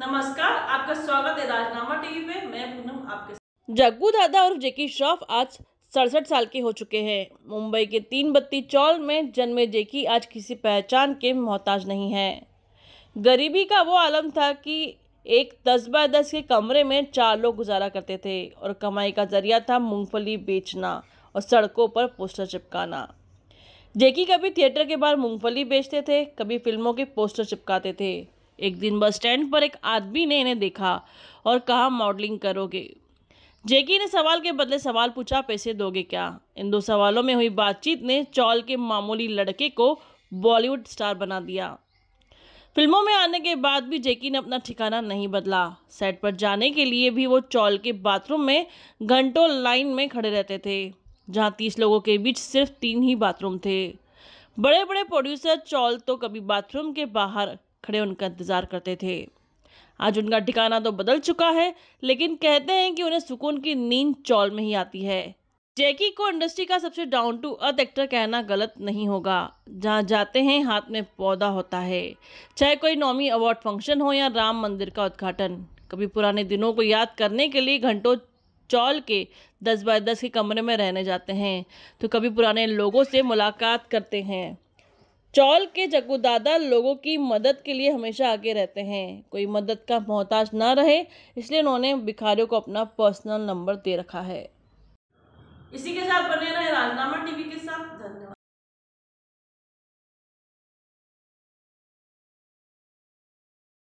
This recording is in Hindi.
नमस्कार आपका स्वागत है राजनामा टीवी पे मैं पूनम आपके जग्गू दादा और जेकी श्रॉफ आज सड़सठ साल के हो चुके हैं मुंबई के तीन बत्ती चौल में जन्मे जेकी आज किसी पहचान के मोहताज नहीं है गरीबी का वो आलम था कि एक दस बाय दस के कमरे में चार लोग गुजारा करते थे और कमाई का जरिया था मूंगफली बेचना और सड़कों पर पोस्टर चिपकाना जेकी कभी थिएटर के बाहर मूंगफली बेचते थे कभी फिल्मों के पोस्टर चिपकाते थे एक दिन बस स्टैंड पर एक आदमी ने इन्हें देखा और कहा मॉडलिंग करोगे जेकी ने सवाल के बदले सवाल पूछा पैसे दोगे क्या इन दो सवालों में हुई बातचीत ने चौल के मामूली लड़के को बॉलीवुड स्टार बना दिया फिल्मों में आने के बाद भी जेकी ने अपना ठिकाना नहीं बदला सेट पर जाने के लिए भी वो चौल के बाथरूम में घंटों लाइन में खड़े रहते थे जहाँ तीस लोगों के बीच सिर्फ तीन ही बाथरूम थे बड़े बड़े प्रोड्यूसर चौल तो कभी बाथरूम के बाहर खड़े उनका इंतज़ार करते थे आज उनका ठिकाना तो बदल चुका है लेकिन कहते हैं कि उन्हें सुकून की नींद चौल में ही आती है जैकी को इंडस्ट्री का सबसे डाउन टू अर्थ एक्टर कहना गलत नहीं होगा जहाँ जाते हैं हाथ में पौधा होता है चाहे कोई नौमी अवार्ड फंक्शन हो या राम मंदिर का उद्घाटन कभी पुराने दिनों को याद करने के लिए घंटों चौल के दस बाय दस के कमरे में रहने जाते हैं तो कभी पुराने लोगों से मुलाकात करते हैं चौल के चक्कूदादा लोगों की मदद के लिए हमेशा आगे रहते हैं कोई मदद का मोहताज ना रहे इसलिए उन्होंने भिखारियों को अपना पर्सनल नंबर दे रखा है इसी के साथ बने रहे राजनामा टीवी के साथ धन्यवाद